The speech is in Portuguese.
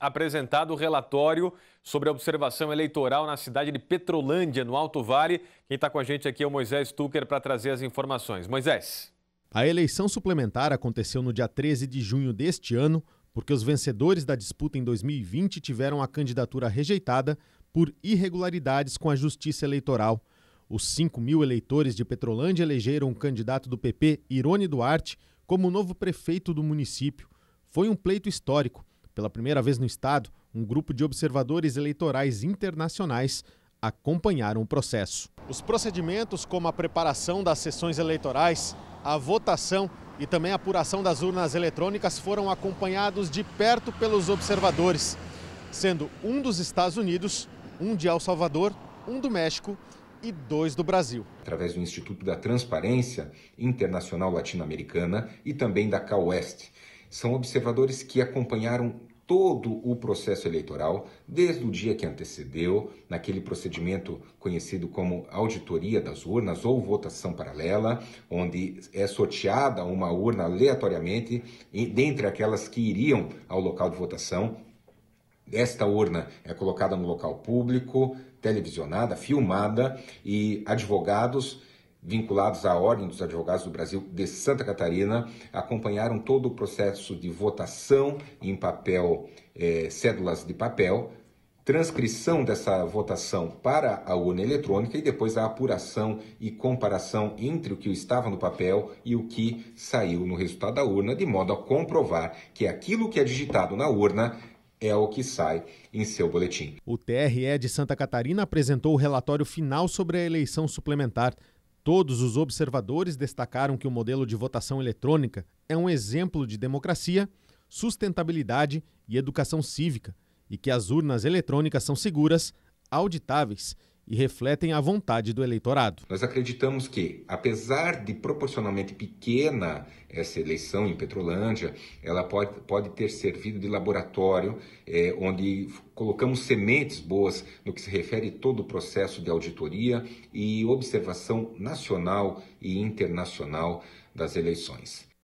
apresentado o relatório sobre a observação eleitoral na cidade de Petrolândia, no Alto Vale. Quem está com a gente aqui é o Moisés Tucker para trazer as informações. Moisés. A eleição suplementar aconteceu no dia 13 de junho deste ano, porque os vencedores da disputa em 2020 tiveram a candidatura rejeitada por irregularidades com a Justiça Eleitoral. Os 5 mil eleitores de Petrolândia elegeram o candidato do PP, Irone Duarte, como novo prefeito do município. Foi um pleito histórico pela primeira vez no Estado, um grupo de observadores eleitorais internacionais acompanharam o processo. Os procedimentos, como a preparação das sessões eleitorais, a votação e também a apuração das urnas eletrônicas, foram acompanhados de perto pelos observadores, sendo um dos Estados Unidos, um de El Salvador, um do México e dois do Brasil. Através do Instituto da Transparência Internacional Latino-Americana e também da CalWest. São observadores que acompanharam todo o processo eleitoral, desde o dia que antecedeu, naquele procedimento conhecido como auditoria das urnas ou votação paralela, onde é sorteada uma urna aleatoriamente dentre aquelas que iriam ao local de votação. Esta urna é colocada no local público, televisionada, filmada e advogados vinculados à Ordem dos Advogados do Brasil de Santa Catarina, acompanharam todo o processo de votação em papel, é, cédulas de papel, transcrição dessa votação para a urna eletrônica e depois a apuração e comparação entre o que estava no papel e o que saiu no resultado da urna, de modo a comprovar que aquilo que é digitado na urna é o que sai em seu boletim. O TRE de Santa Catarina apresentou o relatório final sobre a eleição suplementar. Todos os observadores destacaram que o modelo de votação eletrônica é um exemplo de democracia, sustentabilidade e educação cívica e que as urnas eletrônicas são seguras, auditáveis e refletem a vontade do eleitorado. Nós acreditamos que, apesar de proporcionalmente pequena essa eleição em Petrolândia, ela pode, pode ter servido de laboratório, é, onde colocamos sementes boas no que se refere a todo o processo de auditoria e observação nacional e internacional das eleições.